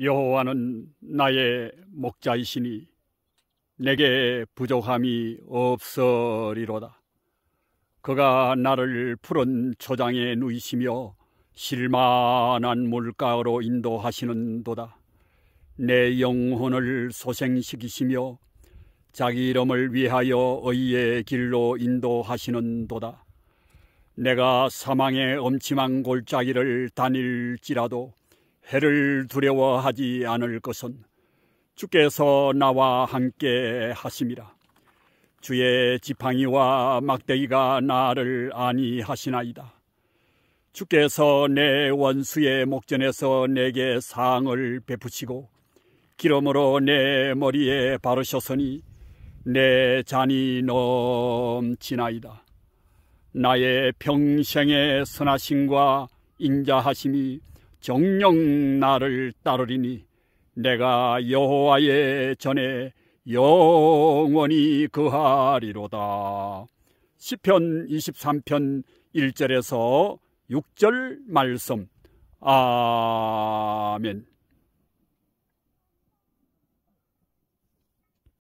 여호와는 나의 목자이시니 내게 부족함이 없으리로다. 그가 나를 푸른 초장에 누이시며 실만한 물가로 인도하시는도다. 내 영혼을 소생시키시며 자기 이름을 위하여 의의 길로 인도하시는도다. 내가 사망의 엄침한 골짜기를 다닐지라도 해를 두려워하지 않을 것은 주께서 나와 함께 하심이라. 주의 지팡이와 막대기가 나를 아니하시나이다. 주께서 내 원수의 목전에서 내게 상을 베푸시고 기름으로 내 머리에 바르셨으니 내 잔이 넘치나이다. 나의 평생의 선하심과 인자하심이 정령 나를 따르리니 내가 여호와의 전에 영원히 그하리로다. 시편 23편 1절에서 6절 말씀. 아멘.